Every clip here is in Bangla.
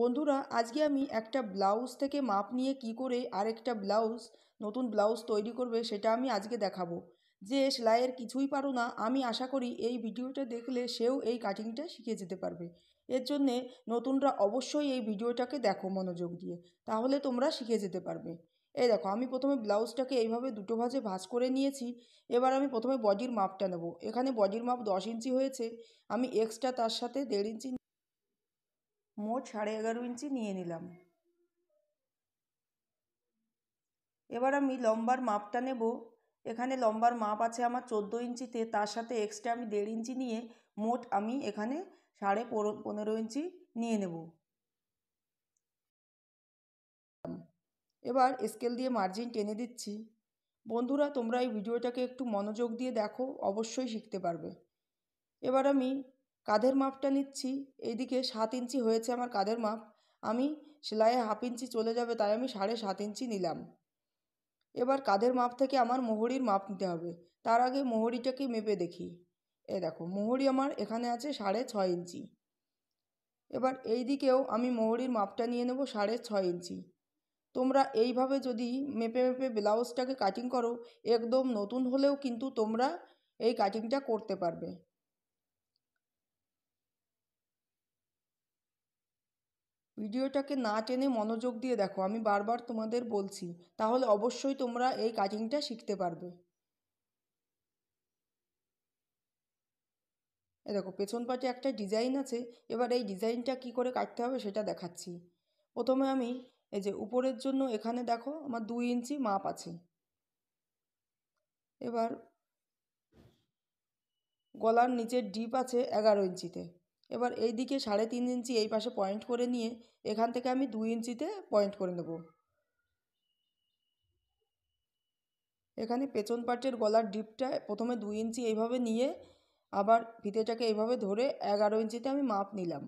বন্ধুরা আজকে আমি একটা ব্লাউজ থেকে মাপ নিয়ে কি করে আরেকটা ব্লাউজ নতুন ব্লাউজ তৈরি করবে সেটা আমি আজকে দেখাবো যে সেলাইয়ের কিছুই পারো না আমি আশা করি এই ভিডিওটা দেখলে সেও এই কাটিংটা শিখে যেতে পারবে এর জন্যে নতুনরা অবশ্যই এই ভিডিওটাকে দেখো মনোযোগ দিয়ে তাহলে তোমরা শিখে যেতে পারবে এই দেখো আমি প্রথমে ব্লাউজটাকে এইভাবে দুটো ভাঁজে ভাঁজ করে নিয়েছি এবার আমি প্রথমে বডির মাপটা নেব এখানে বডির মাপ দশ ইঞ্চি হয়েছে আমি এক্সট্রা তার সাথে দেড় ইঞ্চি মোট সাড়ে এগারো ইঞ্চি নিয়ে নিলাম এবার আমি লম্বার মাপটা নেব এখানে লম্বার মাপ আছে আমার চোদ্দো ইঞ্চিতে তার সাথে এক্সট্রা আমি দেড় ইঞ্চি নিয়ে মোট আমি এখানে সাড়ে পনেরো ইঞ্চি নিয়ে নেব এবার স্কেল দিয়ে মার্জিন টেনে দিচ্ছি বন্ধুরা তোমরা এই ভিডিওটাকে একটু মনোযোগ দিয়ে দেখো অবশ্যই শিখতে পারবে এবার আমি কাঁধের মাপটা নিচ্ছি এইদিকে সাত ইঞ্চি হয়েছে আমার কাঁধের মাপ আমি সেলাইয়ে হাফ ইঞ্চি চলে যাবে তাই আমি সাড়ে সাত ইঞ্চি নিলাম এবার কাঁধের মাপ থেকে আমার মোহরির মাপ নিতে হবে তার আগে মোহরিটাকে মেপে দেখি এ দেখো মোহরি আমার এখানে আছে সাড়ে ছয় ইঞ্চি এবার এই দিকেও আমি মোহরির মাপটা নিয়ে নেব সাড়ে ছয় ইঞ্চি তোমরা এইভাবে যদি মেপে মেপে ব্লাউজটাকে কাটিং করো একদম নতুন হলেও কিন্তু তোমরা এই কাটিংটা করতে পারবে ভিডিওটাকে না টেনে মনোযোগ দিয়ে দেখো আমি বারবার তোমাদের বলছি তাহলে অবশ্যই তোমরা এই কাটিংটা শিখতে পারবে এ দেখো পেছন পাটে একটা ডিজাইন আছে এবার এই ডিজাইনটা কি করে কাটতে হবে সেটা দেখাচ্ছি প্রথমে আমি এই যে উপরের জন্য এখানে দেখো আমার দুই ইঞ্চি মাপ আছে এবার গলার নিচের ডিপ আছে এগারো ইঞ্চিতে এবার এই দিকে সাড়ে তিন ইঞ্চি এই পাশে পয়েন্ট করে নিয়ে এখান থেকে আমি দুই ইঞ্চিতে পয়েন্ট করে নেব এখানে পেছন পাটের গলার ডিপটা প্রথমে দুই ইঞ্চি এইভাবে নিয়ে আবার ফিতেটাকে এইভাবে ধরে এগারো ইঞ্চিতে আমি মাপ নিলাম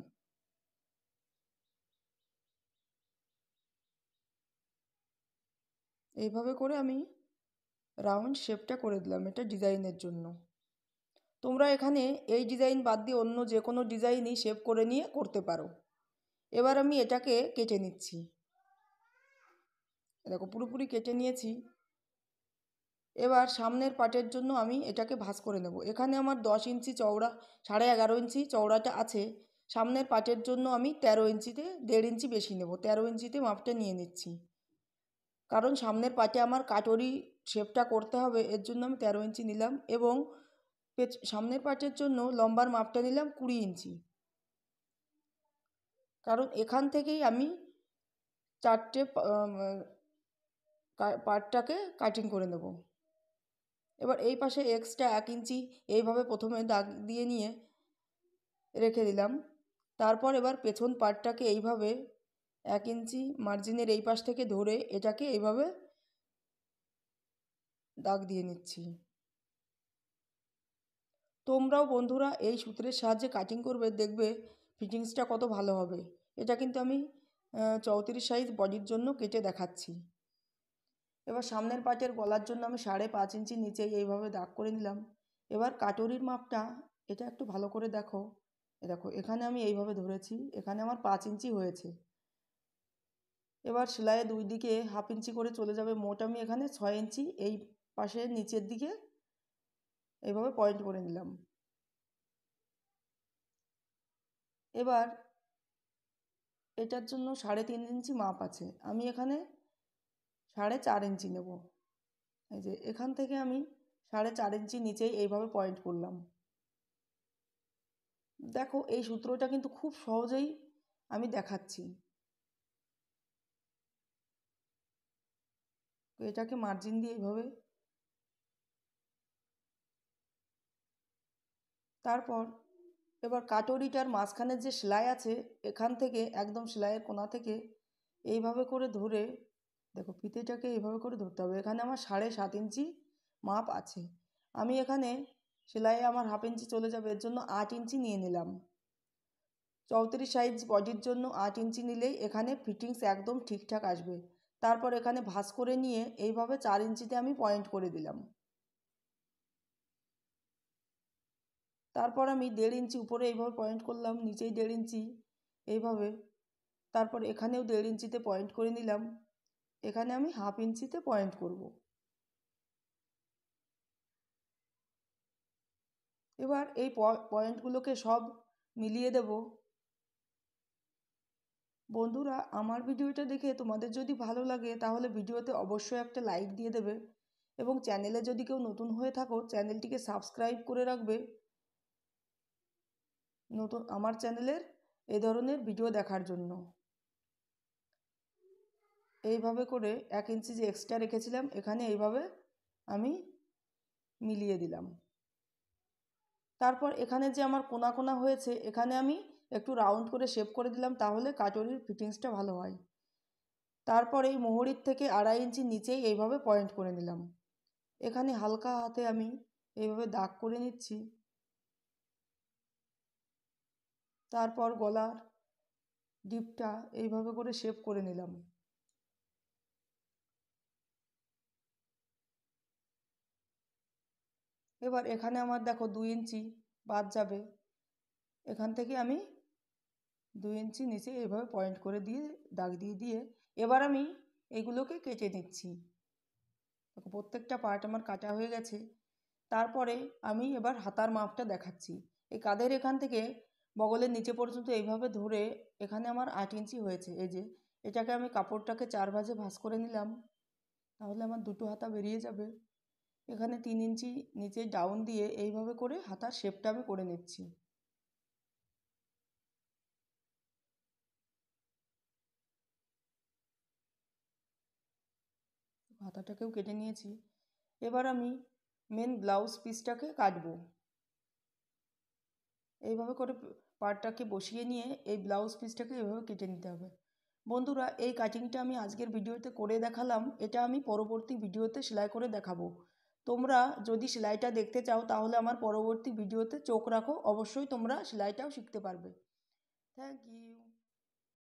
এইভাবে করে আমি রাউন্ড শেপটা করে দিলাম এটা ডিজাইনের জন্য তোমরা এখানে এই ডিজাইন বাদ দিয়ে অন্য যে কোনো ডিজাইনই শেপ করে নিয়ে করতে পারো এবার আমি এটাকে কেটে নিচ্ছি দেখো পুরোপুরি কেটে নিয়েছি এবার সামনের পাটের জন্য আমি এটাকে ভাঁজ করে নেব এখানে আমার দশ ইঞ্চি চওড়া সাড়ে এগারো ইঞ্চি চওড়াটা আছে সামনের পাটের জন্য আমি তেরো ইঞ্চিতে দেড় ইঞ্চি বেশি নেব তেরো ইঞ্চিতে মাপটা নিয়ে নিচ্ছি কারণ সামনের পাটে আমার কাটরি শেপটা করতে হবে এর জন্য আমি তেরো ইঞ্চি নিলাম এবং পেছ সামনের পার্টের জন্য লম্বার মাপটা নিলাম কুড়ি ইঞ্চি কারণ এখান থেকেই আমি চারটে পার্টটাকে কাটিং করে নেব এবার এই পাশে এক্সট্রা এক ইঞ্চি এইভাবে প্রথমে দাগ দিয়ে নিয়ে রেখে দিলাম তারপর এবার পেছন পার্টটাকে এইভাবে এক ইঞ্চি মার্জিনের এই পাশ থেকে ধরে এটাকে এইভাবে দাগ দিয়ে নিচ্ছি তোমরাও বন্ধুরা এই সূত্রের সাহায্যে কাটিং করবে দেখবে ফিটিংসটা কত ভালো হবে এটা কিন্তু আমি চৌত্রিশ সাইজ বডির জন্য কেটে দেখাচ্ছি এবার সামনের পাটের গলার জন্য আমি সাড়ে পাঁচ ইঞ্চি নিচে এইভাবে দাগ করে নিলাম এবার কাটরির মাপটা এটা একটু ভালো করে দেখো দেখো এখানে আমি এইভাবে ধরেছি এখানে আমার পাঁচ ইঞ্চি হয়েছে এবার সেলাইয়ে দুই দিকে হাফ ইঞ্চি করে চলে যাবে মোট আমি এখানে ছয় ইঞ্চি এই পাশে নিচের দিকে এইভাবে পয়েন্ট করে নিলাম এবার এটার জন্য সাড়ে তিন ইঞ্চি মাপ আছে আমি এখানে সাড়ে চার ইঞ্চি নেব এই যে এখান থেকে আমি সাড়ে চার ইঞ্চি নিচেই এইভাবে পয়েন্ট করলাম দেখো এই সূত্রটা কিন্তু খুব সহজেই আমি দেখাচ্ছি এটাকে মার্জিন দিয়ে এইভাবে তারপর এবার কাটরিটার মাঝখানের যে সেলাই আছে এখান থেকে একদম সেলাইয়ের কোনা থেকে এইভাবে করে ধরে দেখো ফিতেটাকে এইভাবে করে ধরতে হবে এখানে আমার সাড়ে সাত ইঞ্চি মাপ আছে আমি এখানে সেলাই আমার হাফ ইঞ্চি চলে যাবে এর জন্য আট ইঞ্চি নিয়ে নিলাম চৌত্রিশ সাইজ বডির জন্য আট ইঞ্চি নিলেই এখানে ফিটিংস একদম ঠিকঠাক আসবে তারপর এখানে ভাস করে নিয়ে এইভাবে চার ইঞ্চিতে আমি পয়েন্ট করে দিলাম তারপর আমি দেড় ইঞ্চি উপরে এইভাবে পয়েন্ট করলাম নিচেই দেড় ইঞ্চি এইভাবে তারপর এখানেও দেড় ইঞ্চিতে পয়েন্ট করে নিলাম এখানে আমি হাফ ইঞ্চিতে পয়েন্ট করব এবার এই পয়েন্টগুলোকে সব মিলিয়ে দেব বন্ধুরা আমার ভিডিওটা দেখে তোমাদের যদি ভালো লাগে তাহলে ভিডিওতে অবশ্যই একটা লাইক দিয়ে দেবে এবং চ্যানেলে যদি কেউ নতুন হয়ে থাকো চ্যানেলটিকে সাবস্ক্রাইব করে রাখবে নতুন আমার চ্যানেলের এ ধরনের ভিডিও দেখার জন্য এইভাবে করে এক ইঞ্চি যে এক্সট্রা রেখেছিলাম এখানে এইভাবে আমি মিলিয়ে দিলাম তারপর এখানে যে আমার কোনা কোনা হয়েছে এখানে আমি একটু রাউন্ড করে শেপ করে দিলাম তাহলে কাটরির ফিটিংসটা ভালো হয় তারপর এই মোহরির থেকে আড়াই ইঞ্চি নিচেই এইভাবে পয়েন্ট করে নিলাম এখানে হালকা হাতে আমি এইভাবে দাগ করে নিচ্ছি তারপর গলার ডিপটা এইভাবে করে শেপ করে নিলাম এবার এখানে আমার দেখো দুই ইঞ্চি বাদ যাবে এখান থেকে আমি দুই ইঞ্চি নিচে এইভাবে পয়েন্ট করে দিয়ে দাগ দিয়ে দিয়ে এবার আমি এগুলোকে কেটে নিচ্ছি প্রত্যেকটা পার্ট আমার কাটা হয়ে গেছে তারপরে আমি এবার হাতার মাপটা দেখাচ্ছি এই কাদের এখান থেকে বগলের নিচে পর্যন্ত এইভাবে ধরে এখানে আমার আট ইঞ্চি হয়েছে এই যে এটাকে আমি কাপড়টাকে চার ভাজে ভাস করে নিলাম তাহলে আমার দুটো হাতা বেরিয়ে যাবে এখানে তিন ইঞ্চি নিচে ডাউন দিয়ে এইভাবে করে হাতার শেপটা আমি করে নিচ্ছি হাতাটাকেও কেটে নিয়েছি এবার আমি মেন ব্লাউজ পিসটাকে কাটবো এইভাবে করে পাটটাকে বসিয়ে নিয়ে এই ব্লাউজ পিসটাকে এভাবে কেটে নিতে হবে বন্ধুরা এই কাটিংটা আমি আজকের ভিডিওতে করে দেখালাম এটা আমি পরবর্তী ভিডিওতে সেলাই করে দেখাবো তোমরা যদি সেলাইটা দেখতে চাও তাহলে আমার পরবর্তী ভিডিওতে চোখ রাখো অবশ্যই তোমরা সেলাইটাও শিখতে পারবে থ্যাংক ইউ